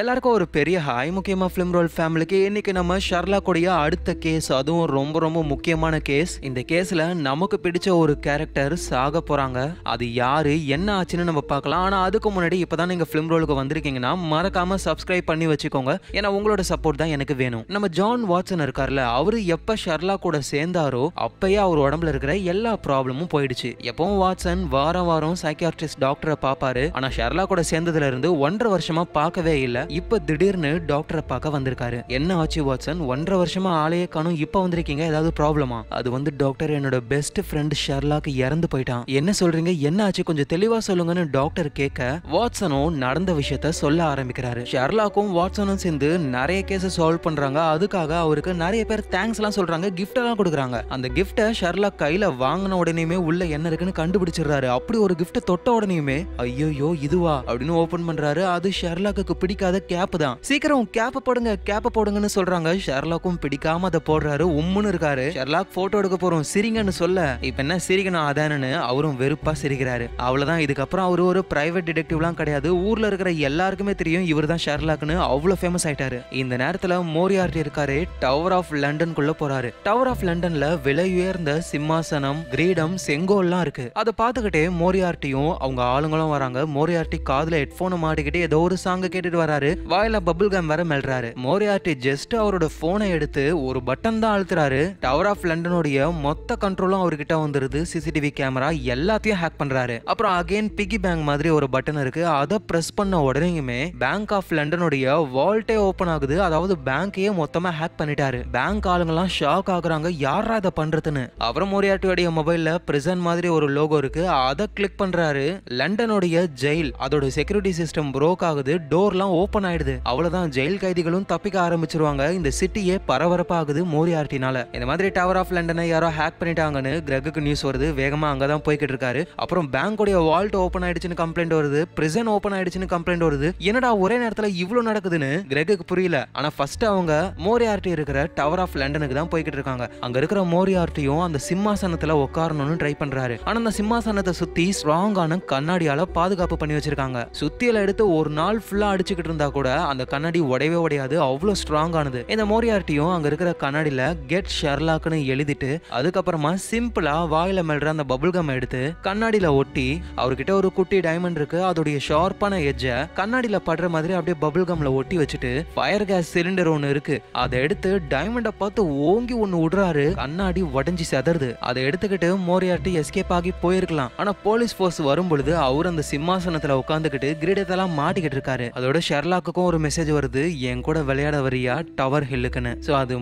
எல்லாருக்கும் ஒரு பெரிய ஹாய் முக்கியமாக ஃபிலிம் ரோல் ஃபேமிலிக்கு இன்றைக்கி நம்ம ஷர்லா கொடிய அடுத்த கேஸ் அதுவும் ரொம்ப ரொம்ப முக்கியமான கேஸ் இந்த கேஸில் நமக்கு பிடிச்ச ஒரு கேரக்டர் சாக போகிறாங்க அது யார் என்ன ஆச்சுன்னு நம்ம பார்க்கலாம் ஆனால் அதுக்கு முன்னாடி இப்போ தான் நீங்கள் ஃபிலிம் ரோலுக்கு வந்திருக்கீங்கன்னா மறக்காமல் சப்ஸ்கிரைப் பண்ணி வச்சுக்கோங்க ஏன்னா உங்களோட சப்போர்ட் தான் எனக்கு வேணும் நம்ம ஜான் வாட்சன் இருக்கார்ல அவர் எப்போ ஷர்லா கூட சேர்ந்தாரோ அப்பயே அவர் உடம்புல இருக்கிற எல்லா ப்ராப்ளமும் போயிடுச்சு எப்பவும் வாட்சன் வாரம் வாரம் சைக்கியாட்ரிஸ்ட் டாக்டரை பார்ப்பாரு ஆனால் ஷர்லா கூட சேர்ந்ததுலேருந்து ஒன்றரை வருஷமாக பார்க்கவே இல்லை சரியில்லை இப்ப திடீர்னு டாக்டரை பார்க்க வந்திருக்காரு என்ன ஆச்சு வாட்சன் ஒன்றரை வருஷமா ஆளையே காணும் இப்ப வந்திருக்கீங்க ஏதாவது ப்ராப்ளமா அது வந்து டாக்டர் என்னோட பெஸ்ட் ஃப்ரெண்ட் ஷர்லாக் இறந்து போயிட்டான் என்ன சொல்றீங்க என்ன ஆச்சு கொஞ்சம் தெளிவா சொல்லுங்கன்னு டாக்டர் கேட்க வாட்சனும் நடந்த விஷயத்த சொல்ல ஆரம்பிக்கிறாரு ஷர்லாக்கும் வாட்சனும் சேர்ந்து நிறைய கேஸ் சால்வ் பண்றாங்க அதுக்காக அவருக்கு நிறைய பேர் தேங்க்ஸ் எல்லாம் சொல்றாங்க கிஃப்ட் எல்லாம் கொடுக்குறாங்க அந்த கிஃப்ட ஷர்லாக் கையில வாங்கின உடனேயுமே உள்ள என்ன இருக்குன்னு கண்டுபிடிச்சிடுறாரு அப்படி ஒரு கிஃப்ட் தொட்ட உடனேயுமே ஐயோயோ இதுவா அப்படின்னு ஓபன் பண்றாரு அது ஷர்லாக்கு பிடிக்க பிடிக்காத கேப் தான் சீக்கிரம் கேப் போடுங்க கேப் போடுங்கன்னு சொல்றாங்க ஷெர்லாக்கும் பிடிக்காம அதை போடுறாரு உம்முன்னு இருக்காரு ஷெர்லாக் போட்டோ எடுக்க போறோம் சிரிங்கன்னு சொல்ல இப்ப என்ன சிரிக்கணும் அதானு அவரும் வெறுப்பா சிரிக்கிறாரு அவ்வளவுதான் இதுக்கப்புறம் அவரு ஒரு பிரைவேட் டிடெக்டிவ்லாம் கிடையாது ஊர்ல இருக்கிற எல்லாருக்குமே தெரியும் இவர் தான் ஷெர்லாக்னு அவ்வளவு ஃபேமஸ் ஆயிட்டாரு இந்த நேரத்துல மோரியார்டி இருக்காரு டவர் ஆஃப் லண்டன் குள்ள போறாரு டவர் ஆஃப் லண்டன்ல விலை உயர்ந்த சிம்மாசனம் கிரீடம் செங்கோல்லாம் இருக்கு அதை பார்த்துக்கிட்டே மோரியார்டியும் அவங்க ஆளுங்களும் வராங்க மோரியார்டி காதுல ஹெட்போனை மாட்டிக்கிட்டு ஏதோ ஒரு சாங்க கேட்டுட்டு வர வராரு வாயில பபுள் கம் வேற மெல்றாரு மோரியாட்டி ஜஸ்ட் அவரோட போனை எடுத்து ஒரு பட்டன் தான் அழுத்துறாரு டவர் ஆஃப் லண்டனுடைய மொத்த கண்ட்ரோலும் அவர்கிட்ட வந்துருது சிசிடிவி கேமரா எல்லாத்தையும் ஹேக் பண்றாரு அப்புறம் அகைன் பிகி பேங்க் மாதிரி ஒரு பட்டன் இருக்கு அதை பிரஸ் பண்ண உடனேயுமே பேங்க் ஆஃப் லண்டனுடைய வால்ட்டே ஓபன் ஆகுது அதாவது பேங்க்கையே மொத்தமா ஹேக் பண்ணிட்டாரு பேங்க் ஆளுங்க எல்லாம் ஷாக் ஆகுறாங்க யாரா இதை பண்றதுன்னு அப்புறம் மோரியாட்டியுடைய மொபைல்ல பிரசன்ட் மாதிரி ஒரு லோகோ இருக்கு அதை கிளிக் பண்றாரு லண்டனுடைய ஜெயில் அதோட செக்யூரிட்டி சிஸ்டம் புரோக் ஆகுது டோர்லாம் ஓபன் ஆயிடுது அவ்வளவுதான் ஜெயில் கைதிகளும் தப்பிக்க ஆரம்பிச்சிருவாங்க இந்த சிட்டியே பரபரப்பாகுது மோரியார்டினால இந்த மாதிரி டவர் ஆஃப் லண்டனை யாரோ ஹேக் பண்ணிட்டாங்கன்னு கிரகுக்கு நியூஸ் வருது வேகமா அங்கதான் போய்கிட்டு இருக்காரு அப்புறம் பேங்குடைய வால்ட் ஓபன் ஆயிடுச்சுன்னு கம்ப்ளைண்ட் வருது பிரிசன் ஓபன் ஆயிடுச்சுன்னு கம்ப்ளைண்ட் வருது என்னடா ஒரே நேரத்துல இவ்வளவு நடக்குதுன்னு கிரகுக்கு புரியல ஆனா ஃபர்ஸ்ட் அவங்க மோரியார்டி இருக்கிற டவர் ஆஃப் லண்டனுக்கு தான் போய்கிட்டு இருக்காங்க அங்க இருக்கிற மோரியார்டியும் அந்த சிம்மாசனத்துல உட்காரணும்னு ட்ரை பண்றாரு ஆனா அந்த சிம்மாசனத்தை சுத்தி ஸ்ட்ராங்கான கண்ணாடியால பாதுகாப்பு பண்ணி வச்சிருக்காங்க சுத்தியில எடுத்து ஒரு நாள் ஃபுல்லா அடிச்சுக்கிட்டு இருந்தா கூட அந்த கண்ணாடி உடையவே உடையாது அவ்வளவு ஸ்ட்ராங் ஆனது இந்த மோரியார்டியும் அங்க இருக்கிற கண்ணாடியில கெட் ஷெர்லாக்னு எழுதிட்டு அதுக்கப்புறமா சிம்பிளா வாயில மெல்ற அந்த பபுள் கம் எடுத்து கண்ணாடியில ஒட்டி அவர்கிட்ட ஒரு குட்டி டைமண்ட் இருக்கு அதோடைய ஷார்ப்பான எஜ்ஜ கண்ணாடியில படுற மாதிரி அப்படியே பபுள் கம்ல ஒட்டி வச்சுட்டு ஃபயர் கேஸ் சிலிண்டர் ஒன்னு இருக்கு அதை எடுத்து டைமண்ட பார்த்து ஓங்கி ஒண்ணு விடுறாரு கண்ணாடி உடஞ்சி செதறது அதை எடுத்துக்கிட்டு மோரியார்ட்டி எஸ்கேப் ஆகி போயிருக்கலாம் ஆனா போலீஸ் போர்ஸ் வரும் பொழுது அவர் அந்த சிம்மாசனத்துல உட்காந்துக்கிட்டு கிரீடத்தெல்லாம் மாட்டிக்கிட்டு இருக்காரு அதோட ஷெர்லாக்குக்கும் ஒரு மெசேஜ் வருது என் கூட விளையாட வரியா டவர் ஹில்லுக்குன்னு ஸோ அது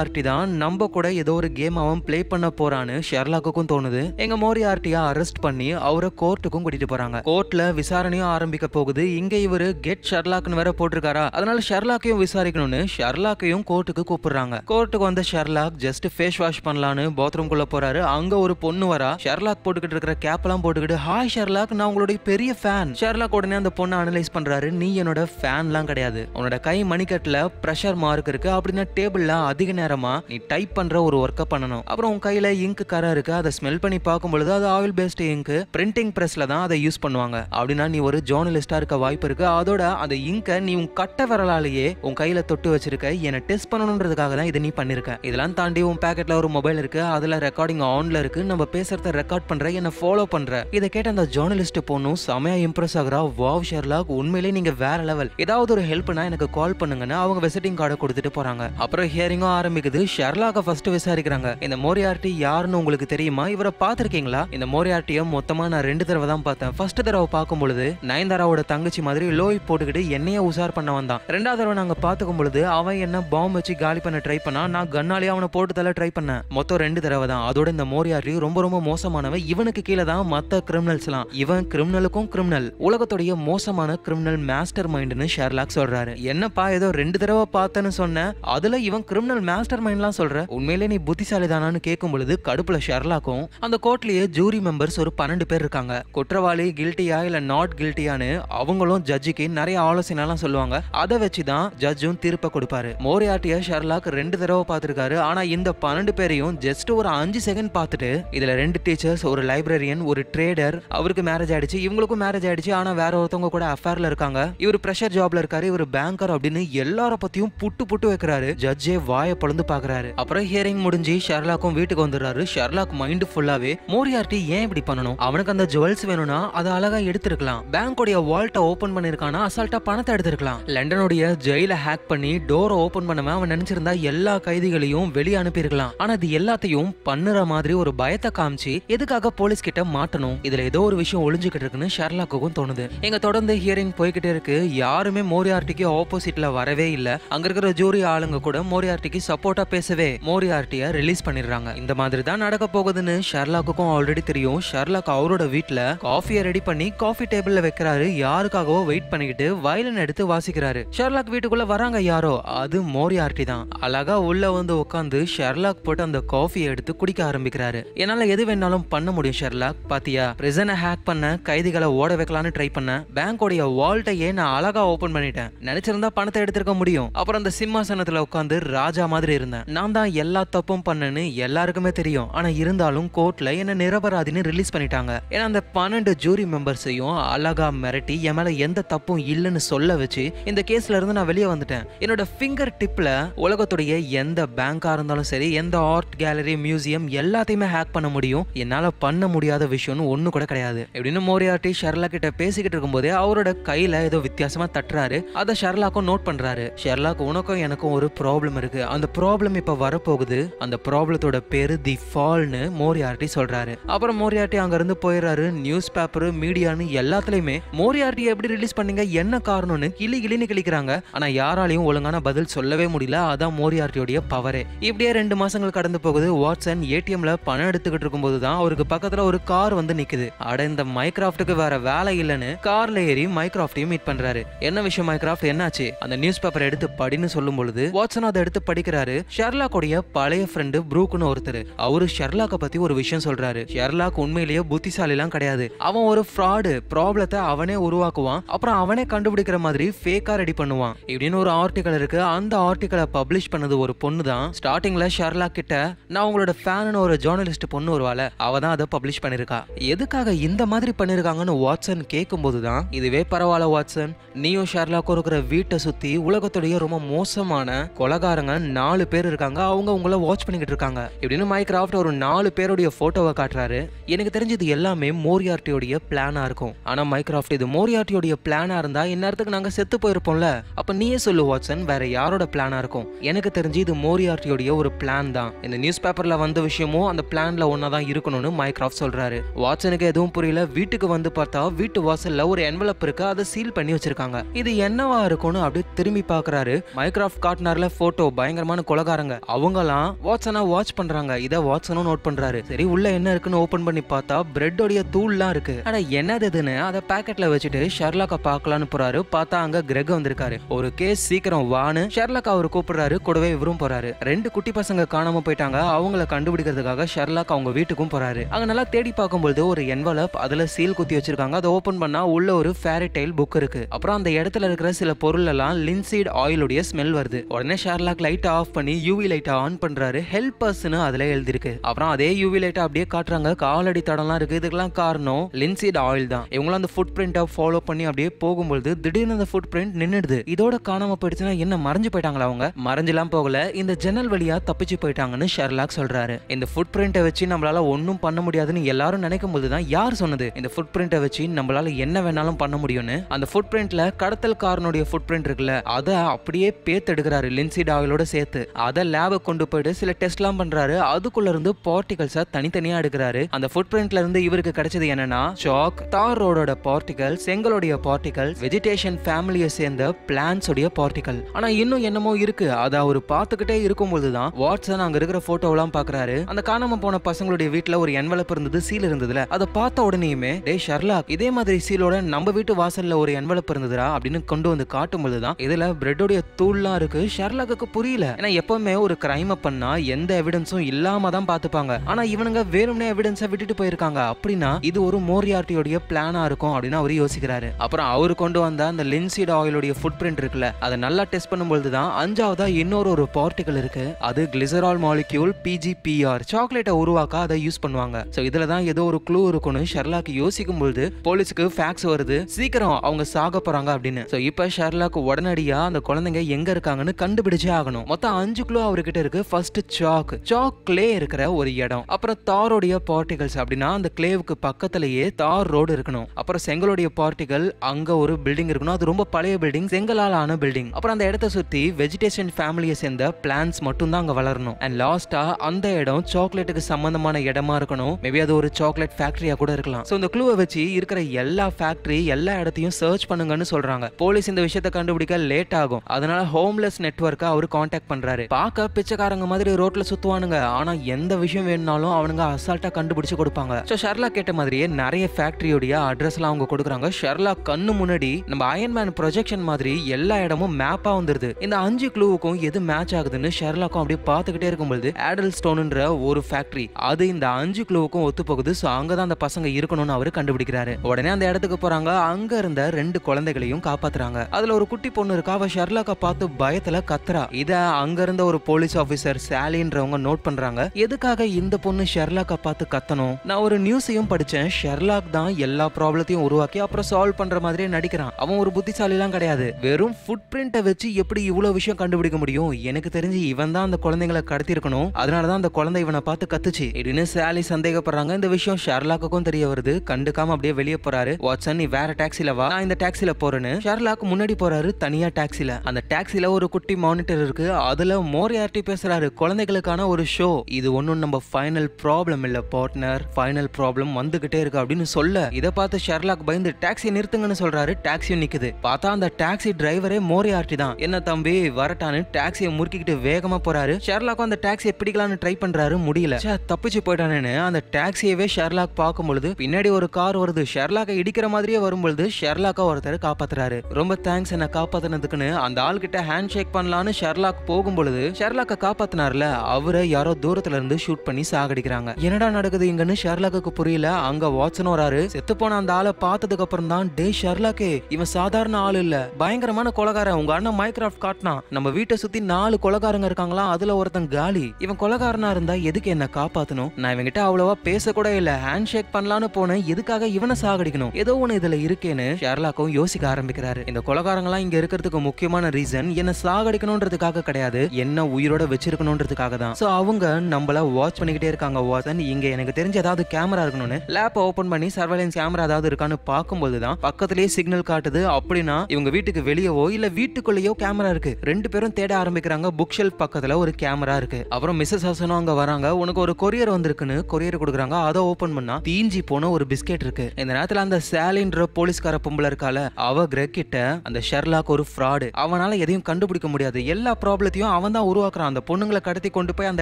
ஆர்டி தான் நம்ம கூட ஏதோ ஒரு கேம் அவன் பிளே பண்ண போறான்னு ஷெர்லாக்குக்கும் தோணுது எங்க ஆர்டியா அரெஸ்ட் பண்ணி அவரை கோர்ட்டுக்கும் கூட்டிட்டு போறாங்க கோர்ட்ல விசாரணையும் ஆரம்பிக்க போகுது இங்க இவர் கெட் ஷெர்லாக்னு வேற போட்டிருக்காரா அதனால ஷெர்லாக்கையும் விசாரிக்கணும்னு ஷெர்லாக்கையும் கோர்ட்டுக்கு கூப்பிடுறாங்க கோர்ட்டுக்கு வந்த ஷெர்லாக் ஜஸ்ட் ஃபேஸ் வாஷ் பண்ணலான்னு பாத்ரூம் குள்ள போறாரு அங்க ஒரு பொண்ணு வரா ஷெர்லாக் போட்டுக்கிட்டு இருக்கிற கேப் எல்லாம் போட்டுக்கிட்டு ஹாய் ஷெர்லாக் நான் உங்களுடைய பெரிய ஃபேன் ஷெர்லாக் உடனே அந்த பொண்ணை அனலைஸ் பண்றாரு நீ என்னோட ஃபேன்லாம் கிடையாது உன்னோட கை மணிக்கட்டில் ப்ரெஷர் மார்க் இருக்கு அப்படின்னா டேபிளில் அதிக நேரமாக நீ டைப் பண்ணுற ஒரு ஒர்க்கை பண்ணணும் அப்புறம் உன் கையில் இங்க் கரை இருக்கு அதை ஸ்மெல் பண்ணி பார்க்கும் பொழுது அது ஆயில் பேஸ்ட் இங்கு பிரிண்டிங் ப்ரெஸ்ல தான் அதை யூஸ் பண்ணுவாங்க அப்படின்னா நீ ஒரு ஜேர்னலிஸ்டாக இருக்க வாய்ப்பு இருக்கு அதோட அந்த இங்கை நீ உன் கட்ட விரலாலேயே உன் கையில் தொட்டு வச்சிருக்க என்னை டெஸ்ட் பண்ணணுன்றதுக்காக தான் இதை நீ பண்ணிருக்க இதெல்லாம் தாண்டி உன் பேக்கெட்ல ஒரு மொபைல் இருக்கு அதுல ரெக்கார்டிங் ஆன்ல இருக்கு நம்ம பேசுறத ரெக்கார்ட் பண்ற என்ன ஃபாலோ பண்ற இதை கேட்ட அந்த ஜேர்னலிஸ்ட் பொண்ணும் செமையா இம்ப்ரெஸ் ஆகுறா வாவ் ஷெர்லாக் உண்மையிலே நீங்க வேற லெவல் கமல் ஏதாவது ஒரு ஹெல்ப்னா எனக்கு கால் பண்ணுங்கன்னு அவங்க விசிட்டிங் கார்டை கொடுத்துட்டு போறாங்க அப்புறம் ஹியரிங்கும் ஆரம்பிக்குது ஷெர்லாக ஃபர்ஸ்ட் விசாரிக்கிறாங்க இந்த மோரியார்டி யாருன்னு உங்களுக்கு தெரியுமா இவரை பார்த்துருக்கீங்களா இந்த மோரியார்ட்டியை மொத்தமா நான் ரெண்டு தடவை தான் பார்த்தேன் ஃபர்ஸ்ட் தடவை பார்க்கும் பொழுது நயன்தாராவோட தங்கச்சி மாதிரி லோய் போட்டுக்கிட்டு என்னைய உசார் பண்ண வந்தான் ரெண்டாவது தடவை நாங்க பார்த்துக்கும் பொழுது அவன் என்ன பாம்பு வச்சு காலி பண்ண ட்ரை பண்ணா நான் கண்ணாலே அவனை போட்டு தலை ட்ரை பண்ணேன் மொத்தம் ரெண்டு தடவை தான் அதோட இந்த மோரியார்டி ரொம்ப ரொம்ப மோசமானவன் இவனுக்கு கீழே தான் மற்ற கிரிமினல்ஸ்லாம் இவன் கிரிமினலுக்கும் கிரிமினல் உலகத்துடைய மோசமான கிரிமினல் மாஸ்டர் மைண்ட் ஃப்ரெண்டுன்னு ஷேர்லாக் சொல்றாரு என்னப்பா ஏதோ ரெண்டு தடவை பார்த்தேன்னு சொன்ன அதுல இவன் கிரிமினல் மாஸ்டர் மைண்ட்லாம் சொல்ற உண்மையிலே நீ புத்திசாலிதானு தானான்னு கேட்கும் பொழுது கடுப்புல ஷெர்லாக்கும் அந்த கோர்ட்லயே ஜூரி மெம்பர்ஸ் ஒரு பன்னெண்டு பேர் இருக்காங்க குற்றவாளி கில்ட்டியா இல்ல நாட் கில்ட்டியான்னு அவங்களும் ஜட்ஜுக்கு நிறைய ஆலோசனை எல்லாம் சொல்லுவாங்க அதை வச்சுதான் ஜட்ஜும் தீர்ப்பை கொடுப்பாரு மோரியாட்டிய ஷெர்லாக் ரெண்டு தடவை பார்த்திருக்காரு ஆனா இந்த பன்னெண்டு பேரையும் ஜஸ்ட் ஒரு அஞ்சு செகண்ட் பார்த்துட்டு இதுல ரெண்டு டீச்சர்ஸ் ஒரு லைப்ரரியன் ஒரு ட்ரேடர் அவருக்கு மேரேஜ் ஆயிடுச்சு இவங்களுக்கும் மேரேஜ் ஆயிடுச்சு ஆனா வேற ஒருத்தவங்க கூட அஃபேர்ல இருக்காங்க இவர் பிரஷர் டீச்சர் ஜாப்ல இருக்காரு இவர் பேங்கர் அப்படின்னு எல்லார பத்தியும் புட்டு புட்டு வைக்கிறாரு ஜட்ஜே வாய பழந்து பாக்குறாரு அப்புறம் ஹியரிங் முடிஞ்சு ஷெர்லாக்கும் வீட்டுக்கு வந்துடுறாரு ஷெர்லாக் மைண்ட் ஃபுல்லாவே மோரியார்டி ஏன் இப்படி பண்ணணும் அவனுக்கு அந்த ஜுவல்ஸ் வேணும்னா அதை அழகா எடுத்திருக்கலாம் பேங்கோடைய வால்ட்ட ஓபன் பண்ணிருக்கானா அசால்ட்டா பணத்தை எடுத்திருக்கலாம் லண்டனுடைய ஜெயில ஹேக் பண்ணி டோரை ஓபன் பண்ணாம அவன் நினைச்சிருந்தா எல்லா கைதிகளையும் வெளியே அனுப்பியிருக்கலாம் ஆனா இது எல்லாத்தையும் பண்ணுற மாதிரி ஒரு பயத்தை காமிச்சு எதுக்காக போலீஸ் கிட்ட மாட்டணும் இதுல ஏதோ ஒரு விஷயம் ஒளிஞ்சுக்கிட்டு இருக்குன்னு ஷெர்லாக்குக்கும் தோணுது எங்க தொடர்ந்து ஹியரிங் போய்கிட்டே இருக்கு யார் யாருமே மோரியார்டிக்கு ஆப்போசிட்ல வரவே இல்லை அங்க இருக்கிற ஜூரி ஆளுங்க கூட மோரியார்டிக்கு சப்போர்ட்டா பேசவே மோரியார்டிய ரிலீஸ் பண்ணிடுறாங்க இந்த மாதிரி தான் நடக்க போகுதுன்னு ஷர்லாக்குக்கும் ஆல்ரெடி தெரியும் ஷர்லாக் அவரோட வீட்டுல காஃபியை ரெடி பண்ணி காஃபி டேபிள்ல வைக்கிறாரு யாருக்காகவோ வெயிட் பண்ணிக்கிட்டு வயலின் எடுத்து வாசிக்கிறாரு ஷர்லாக் வீட்டுக்குள்ள வராங்க யாரோ அது மோரியார்டி தான் அழகா உள்ள வந்து உட்காந்து ஷெர்லாக் போட்டு அந்த காஃபியை எடுத்து குடிக்க ஆரம்பிக்கிறாரு என்னால எது வேணாலும் பண்ண முடியும் ஷெர்லாக் பாத்தியா பிரிசனை ஹேக் பண்ண கைதிகளை ஓட வைக்கலான்னு ட்ரை பண்ண பேங்கோடைய வால்ட்டை ஏன் நான் அழகா ஃபுல்லாக ஓப்பன் பண்ணிட்டேன் நினைச்சிருந்தா பணத்தை எடுத்திருக்க முடியும் அப்புறம் அந்த சிம்மாசனத்துல உட்காந்து ராஜா மாதிரி இருந்தேன் நான் தான் எல்லா தப்பும் பண்ணேன்னு எல்லாருக்குமே தெரியும் ஆனா இருந்தாலும் கோர்ட்ல என்னை நிரபராதின்னு ரிலீஸ் பண்ணிட்டாங்க ஏன்னா அந்த பன்னெண்டு ஜூரி மெம்பர்ஸையும் அழகா மிரட்டி என் மேலே எந்த தப்பும் இல்லைன்னு சொல்ல வச்சு இந்த கேஸ்ல இருந்து நான் வெளியே வந்துட்டேன் என்னோட ஃபிங்கர் டிப்பில் உலகத்துடைய எந்த பேங்காக இருந்தாலும் சரி எந்த ஆர்ட் கேலரி மியூசியம் எல்லாத்தையுமே ஹேக் பண்ண முடியும் என்னால் பண்ண முடியாத விஷயம்னு ஒன்று கூட கிடையாது எப்படின்னு மோரியாட்டி ஷர்லா கிட்ட பேசிக்கிட்டு இருக்கும்போதே அவரோட கையில் ஏதோ வித்தியாசமாக தட்டுறாரு அதை ஷெர்லாக்கும் நோட் பண்றாரு ஷெர்லாக் உனக்கும் எனக்கும் ஒரு ப்ராப்ளம் இருக்கு அந்த ப்ராப்ளம் இப்ப வரப்போகுது அந்த ப்ராப்ளத்தோட பேரு தி ஃபால்னு மோரியார்டி சொல்றாரு அப்புறம் மோரியார்டி அங்க இருந்து போயிடுறாரு நியூஸ் பேப்பர் மீடியான்னு எல்லாத்துலயுமே மோரியார்டி எப்படி ரிலீஸ் பண்ணீங்க என்ன காரணம்னு கிளி கிளின்னு கிளிக்கிறாங்க ஆனா யாராலையும் ஒழுங்கான பதில் சொல்லவே முடியல அதான் மோரியார்டியோடைய பவரே இப்படியே ரெண்டு மாசங்கள் கடந்து போகுது வாட்சன் ஏடிஎம்ல பணம் எடுத்துக்கிட்டு இருக்கும்போது தான் அவருக்கு பக்கத்துல ஒரு கார் வந்து நிக்குது அட இந்த மைக்ராஃப்டுக்கு வேற வேலை இல்லைன்னு கார்ல ஏறி மைக்ராஃப்டையும் மீட் பண்றாரு என்ன விஷயம் மைக்ராஃப்ட் என்னாச்சு அந்த நியூஸ் பேப்பர் எடுத்து படின்னு சொல்லும் பொழுது வாட்சன் அதை எடுத்து படிக்கிறாரு ஷெர்லாக்குடைய பழைய ஃப்ரெண்டு ப்ரூக்னு ஒருத்தர் அவரு ஷெர்லாக்கை பத்தி ஒரு விஷயம் சொல்றாரு ஷெர்லாக் உண்மையிலேயே புத்திசாலிலாம் கிடையாது அவன் ஒரு ஃப்ராடு ப்ராப்ளத்தை அவனே உருவாக்குவான் அப்புறம் அவனே கண்டுபிடிக்கிற மாதிரி ஃபேக்கா ரெடி பண்ணுவான் இப்படின்னு ஒரு ஆர்டிக்கல் இருக்கு அந்த ஆர்டிக்கலை பப்ளிஷ் பண்ணது ஒரு பொண்ணு தான் ஸ்டார்டிங்ல ஷர்லாக் கிட்ட நான் உங்களோட ஃபேன் ஒரு ஜேர்னலிஸ்ட் பொண்ணு வருவாள அவ தான் அதை பப்ளிஷ் பண்ணிருக்கா எதுக்காக இந்த மாதிரி பண்ணிருக்காங்கன்னு வாட்சன் கேட்கும் போதுதான் இதுவே பரவாயில்ல வாட்சன் நியூ ஷார்லாக்கும் இருக்கிற வீட்டை சுற்றி உலகத்துடைய ரொம்ப மோசமான கொலகாரங்க நாலு பேர் இருக்காங்க அவங்க உங்களை வாட்ச் பண்ணிக்கிட்டு இருக்காங்க இப்படின்னு மைக்ராஃப்ட் ஒரு நாலு பேருடைய ஃபோட்டோவை காட்டுறாரு எனக்கு தெரிஞ்சது எல்லாமே மோரியார்டியோடைய பிளானாக இருக்கும் ஆனால் மைக்ராஃப்ட் இது மோரியார்டியோடைய பிளானாக இருந்தால் இந்நேரத்துக்கு நாங்கள் செத்து போயிருப்போம்ல அப்போ நீயே சொல்லு வாட்சன் வேற யாரோட பிளானாக இருக்கும் எனக்கு தெரிஞ்சு இது மோரியார்டியோடைய ஒரு பிளான் தான் இந்த நியூஸ் பேப்பரில் வந்த விஷயமும் அந்த பிளான்ல ஒன்றா இருக்கணும்னு மைக்ராஃப்ட் சொல்கிறாரு வாட்சனுக்கு எதுவும் புரியல வீட்டுக்கு வந்து பார்த்தா வீட்டு வாசலில் ஒரு என்வலப் இருக்கு அதை சீல் பண்ணி வச்சிருக்காங்க சொல்றாங்க இது என்னவா இருக்கும்னு அப்படியே திரும்பி பாக்குறாரு மைக்ராஃப்ட் கார்ட்னர்ல போட்டோ பயங்கரமான கொலகாரங்க அவங்கலாம் வாட்சனா வாட்ச் பண்றாங்க இதை வாட்சனும் நோட் பண்றாரு சரி உள்ள என்ன இருக்குன்னு ஓபன் பண்ணி பார்த்தா பிரெட்டோடைய தூள்லாம் இருக்கு ஆனா என்னது இதுன்னு அதை பேக்கெட்ல வச்சுட்டு ஷெர்லாக்க பார்க்கலான்னு போறாரு பார்த்தா அங்க கிரெக் வந்திருக்காரு ஒரு கேஸ் சீக்கிரம் வான்னு ஷெர்லாக் அவர் கூப்பிடுறாரு கூடவே இவரும் போறாரு ரெண்டு குட்டி பசங்க காணாம போயிட்டாங்க அவங்கள கண்டுபிடிக்கிறதுக்காக ஷெர்லாக் அவங்க வீட்டுக்கும் போறாரு அங்க நல்லா தேடி பார்க்கும்போது ஒரு என்வலப் அதுல சீல் குத்தி வச்சிருக்காங்க அதை ஓபன் பண்ணா உள்ள ஒரு ஃபேரி டைல் புக் இருக்கு அப்புறம் அந்த அந்த இடத்துல இருக்கிற சில பொருளெல்லாம் லின்சீட் ஆயிலுடைய ஸ்மெல் வருது உடனே ஷார்லாக் லைட்டை ஆஃப் பண்ணி யூவி லைட்டை ஆன் பண்றாரு ஹெல்பர்ஸ்னு அதுல எழுதிருக்கு அப்புறம் அதே யூவி லைட்டை அப்படியே காட்டுறாங்க காலடி தடம்லாம் இருக்கு இதுக்கெல்லாம் காரணம் லின்சீட் ஆயில் தான் இவங்களும் அந்த ஃபுட் பிரிண்டை ஃபாலோ பண்ணி அப்படியே போகும்போது திடீர்னு அந்த ஃபுட் பிரிண்ட் நின்றுடுது இதோட காணாம போயிடுச்சுன்னா என்ன மறைஞ்சு போயிட்டாங்களா அவங்க மறைஞ்செல்லாம் போகல இந்த ஜன்னல் வழியா தப்பிச்சு போயிட்டாங்கன்னு ஷேர்லாக் சொல்றாரு இந்த ஃபுட் பிரிண்டை வச்சு நம்மளால ஒன்றும் பண்ண முடியாதுன்னு எல்லாரும் நினைக்கும் போது தான் யார் சொன்னது இந்த ஃபுட் பிரிண்டை வச்சு நம்மளால என்ன வேணாலும் பண்ண முடியும்னு அந்த ஃபுட் பிரிண்ட்ல கடத்தல்காரனுடைய ஃபுட் பிரிண்ட் இருக்குல்ல அதை அப்படியே பேத்தெடுக்கிறாரு லின்சி டாகலோட சேர்த்து அதை லேபை கொண்டு போயிட்டு சில டெஸ்ட்லாம் பண்றாரு அதுக்குள்ள இருந்து பார்ட்டிகல்ஸா தனித்தனியா எடுக்கிறாரு அந்த ஃபுட் இருந்து இவருக்கு கிடைச்சது என்னன்னா ஷாக் தார் ரோடோட பார்ட்டிகல் செங்கலுடைய பார்ட்டிகல் வெஜிடேஷன் ஃபேமிலியை சேர்ந்த பிளான்ஸ் உடைய பார்ட்டிகல் ஆனா இன்னும் என்னமோ இருக்கு அதை அவர் பார்த்துக்கிட்டே இருக்கும்போது தான் வாட்ஸன் அங்க இருக்கிற போட்டோவெல்லாம் பாக்குறாரு அந்த காணாம போன பசங்களுடைய வீட்டுல ஒரு என்வலப் இருந்தது சீல் இருந்ததுல அதை பார்த்த உடனேயுமே டே ஷர்லாக் இதே மாதிரி சீலோட நம்ம வீட்டு வாசல்ல ஒரு என்வலப் இருந்ததுடா இல்லையா அப்படின்னு கொண்டு வந்து காட்டும் பொழுது தான் இதில் பிரெட்டோடைய தூள்லாம் இருக்கு ஷெர்லாக்கு புரியல ஏன்னா எப்பவுமே ஒரு கிரைமை பண்ணா எந்த எவிடன்ஸும் இல்லாம தான் பார்த்துப்பாங்க ஆனா இவனுங்க வேணும்னே எவிடன்ஸை விட்டுட்டு போயிருக்காங்க அப்படின்னா இது ஒரு மோரியார்டியோடைய பிளானா இருக்கும் அப்படின்னு அவர் யோசிக்கிறாரு அப்புறம் அவர் கொண்டு வந்த அந்த லின்சீட் ஆயிலுடைய ஃபுட் பிரிண்ட் இருக்குல்ல அதை நல்லா டெஸ்ட் பண்ணும்பொழுது தான் அஞ்சாவதா இன்னொரு ஒரு பார்ட்டிகல் இருக்கு அது கிளிசரால் மாலிக்யூல் பிஜிபிஆர் சாக்லேட்டை உருவாக்க அதை யூஸ் பண்ணுவாங்க ஸோ இதில் தான் ஏதோ ஒரு க்ளூ இருக்கும்னு ஷெர்லாக்கு யோசிக்கும் பொழுது போலீஸுக்கு ஃபேக்ஸ் வருது சீக்கிரம் அவங்க சாக போறாங்க அப்படின்னு ஸோ இப்போ ஷெர்லாக்கு உடனடியா அந்த குழந்தைங்க எங்க இருக்காங்கன்னு கண்டுபிடிச்சே ஆகணும் மொத்தம் அஞ்சு கிலோ அவர்கிட்ட இருக்கு ஃபர்ஸ்ட் சாக் சாக் கிளே இருக்கிற ஒரு இடம் அப்புறம் தாரோடைய பார்ட்டிகல்ஸ் அப்படின்னா அந்த கிளேவுக்கு பக்கத்திலேயே தார் ரோடு இருக்கணும் அப்புறம் செங்கலுடைய பார்ட்டிகல் அங்க ஒரு பில்டிங் இருக்கணும் அது ரொம்ப பழைய பில்டிங் செங்கலால் ஆன பில்டிங் அப்புறம் அந்த இடத்த சுத்தி வெஜிடேஷன் ஃபேமிலியை சேர்ந்த பிளான்ஸ் மட்டும் தான் அங்க வளரணும் அண்ட் லாஸ்டா அந்த இடம் சாக்லேட்டுக்கு சம்பந்தமான இடமா இருக்கணும் மேபி அது ஒரு சாக்லேட் ஃபேக்டரியா கூட இருக்கலாம் ஸோ இந்த க்ளூவை வச்சு இருக்கிற எல்லா ஃபேக்டரி எல்லா இடத்தையும் சர்ச் பண்ணுங்கன்னு சொல்ற சொல்றாங்க போலீஸ் இந்த விஷயத்தை கண்டுபிடிக்க லேட் ஆகும் அதனால ஹோம்லெஸ் நெட்ஒர்க்கை அவர் காண்டாக்ட் பண்றாரு பார்க்க பிச்சைக்காரங்க மாதிரி ரோட்ல சுத்துவானுங்க ஆனா எந்த விஷயம் வேணும்னாலும் அவனுங்க அசால்ட்டா கண்டுபிடிச்சு கொடுப்பாங்க ஸோ ஷர்லா கேட்ட மாதிரியே நிறைய ஃபேக்டரியோடைய அட்ரஸ்லாம் அவங்க கொடுக்குறாங்க ஷர்லா கண்ணு முன்னாடி நம்ம அயன்மேன் ப்ரொஜெக்ஷன் மாதிரி எல்லா இடமும் மேப்பா வந்துருது இந்த அஞ்சு க்ளூவுக்கும் எது மேட்ச் ஆகுதுன்னு ஷர்லாக்கும் அப்படியே பார்த்துக்கிட்டே இருக்கும்போது ஆடல் ஸ்டோனுன்ற ஒரு ஃபேக்டரி அது இந்த அஞ்சு க்ளூவுக்கும் ஒத்து போகுது ஸோ அங்கதான் அந்த பசங்க இருக்கணும்னு அவர் கண்டுபிடிக்கிறாரு உடனே அந்த இடத்துக்கு போறாங்க அங்க இருந்த ரெண்டு குழந்தைகளையும் குழந்தையும் காப்பாத்துறாங்க அதுல ஒரு குட்டி பொண்ணு இருக்கா அவ ஷர்லாக்கா பார்த்து பயத்துல கத்துறா இத அங்க இருந்த ஒரு போலீஸ் ஆபீசர் சாலின்றவங்க நோட் பண்றாங்க எதுக்காக இந்த பொண்ணு ஷெர்லாக்கா பார்த்து கத்தணும் நான் ஒரு நியூஸையும் படிச்சேன் ஷெர்லாக் தான் எல்லா ப்ராப்ளத்தையும் உருவாக்கி அப்புறம் சால்வ் பண்ற மாதிரியே நடிக்கிறான் அவன் ஒரு புத்திசாலி எல்லாம் கிடையாது வெறும் ஃபுட் பிரிண்ட வச்சு எப்படி இவ்வளவு விஷயம் கண்டுபிடிக்க முடியும் எனக்கு தெரிஞ்சு இவன் தான் அந்த குழந்தைங்களை கடத்திருக்கணும் அதனாலதான் அந்த குழந்தை இவனை பார்த்து கத்துச்சு இப்படின்னு சாலி சந்தேகப்படுறாங்க இந்த விஷயம் ஷர்லாக்குக்கும் தெரிய வருது கண்டுக்காம அப்படியே வெளியே போறாரு வாட்சன் நீ வேற டாக்ஸில வா நான் இந்த டாக்ஸில போற போறேன்னு ஷெர்லாக் முன்னாடி போறாரு தனியா டாக்ஸில அந்த டாக்ஸில ஒரு குட்டி மானிட்டர் இருக்கு அதுல மோரியார்டி பேசுறாரு குழந்தைகளுக்கான ஒரு ஷோ இது ஒன்னும் நம்ம ஃபைனல் ப்ராப்ளம் இல்ல பார்ட்னர் ஃபைனல் ப்ராப்ளம் வந்துகிட்டே இருக்கு அப்படின்னு சொல்ல இதை பார்த்து ஷெர்லாக் பயந்து டாக்ஸி நிறுத்துங்கன்னு சொல்றாரு டாக்ஸியும் நிக்குது பார்த்தா அந்த டாக்ஸி டிரைவரே மோரியார்டி தான் என்ன தம்பி வரட்டான்னு டாக்ஸியை முறுக்கிக்கிட்டு வேகமா போறாரு ஷெர்லாக்கும் அந்த டாக்ஸியை பிடிக்கலாம்னு ட்ரை பண்றாரு முடியல தப்பிச்சு போயிட்டானேன்னு அந்த டாக்ஸியவே ஷெர்லாக் பார்க்கும் பொழுது பின்னாடி ஒரு கார் வருது ஷெர்லாக்கை இடிக்கிற மாதிரியே வரும்பொழுது ஷெர்லாக்கா ஒருத்தர் காப்பாத்த காப்பாத்துறாரு ரொம்ப தேங்க்ஸ் என்ன காப்பாத்தினதுக்குன்னு அந்த ஆள் கிட்ட ஹேண்ட் ஷேக் பண்ணலான்னு ஷெர்லாக் போகும் பொழுது ஷெர்லாக்கை காப்பாத்தினார்ல அவரை யாரோ தூரத்துல இருந்து ஷூட் பண்ணி சாகடிக்கிறாங்க என்னடா நடக்குது இங்கன்னு ஷெர்லாக்கு புரியல அங்க வாட்சன் வராரு செத்து போன அந்த ஆளை பார்த்ததுக்கு அப்புறம் தான் டே ஷெர்லாக்கே இவன் சாதாரண ஆள் இல்ல பயங்கரமான கொலகார உங்க அண்ணன் மைக்ராஃப்ட் காட்டினா நம்ம வீட்டை சுத்தி நாலு கொலகாரங்க இருக்காங்களா அதுல ஒருத்தன் காலி இவன் கொலகாரனா இருந்தா எதுக்கு என்ன காப்பாத்தணும் நான் கிட்ட அவ்வளவா பேச கூட இல்ல ஹேண்ட் ஷேக் பண்ணலான்னு போனேன் எதுக்காக இவனை சாகடிக்கணும் ஏதோ ஒண்ணு இதுல இருக்கேன்னு ஷெர்லாக்கும் யோசிக்க ஆரம்பிக்கிறாரு இந்த கொலகாரங்களாம் இங்க இருக்கிறதுக்கு முக்கியமான ரீசன் என்ன சாகடிக்கணும்ன்றதுக்காக கிடையாது என்ன உயிரோட வச்சிருக்கணும்ன்றதுக்காக தான் சோ அவங்க நம்மள வாட்ச் பண்ணிக்கிட்டே இருக்காங்க வாசன் இங்க எனக்கு தெரிஞ்ச ஏதாவது கேமரா இருக்கணும்னு லேப் ஓபன் பண்ணி சர்வேலன்ஸ் கேமரா ஏதாவது இருக்கான்னு பார்க்கும்போது தான் பக்கத்திலேயே சிக்னல் காட்டுது அப்படின்னா இவங்க வீட்டுக்கு வெளியவோ இல்ல வீட்டுக்குள்ளேயோ கேமரா இருக்கு ரெண்டு பேரும் தேட ஆரம்பிக்கிறாங்க புக் ஷெல் பக்கத்துல ஒரு கேமரா இருக்கு அப்புறம் மிஸ்ஸஸ் ஹசனும் அங்க வராங்க உனக்கு ஒரு கொரியர் வந்திருக்குன்னு கொரியர் கொடுக்குறாங்க அதை ஓபன் பண்ணா தீஞ்சி போன ஒரு பிஸ்கெட் இருக்கு இந்த நேரத்துல அந்த சேலின்ற போலீஸ்கார பொம்பளை இருக்கால அவ கிரெக் கிட்ட அந்த ஷெர்லாக் ஒரு ஃப்ராடு அவனால எதையும் கண்டுபிடிக்க முடியாது எல்லா ப்ராப்ளத்தையும் அவன் தான் உருவாக்குறான் அந்த பொண்ணுங்களை கடத்தி கொண்டு போய் அந்த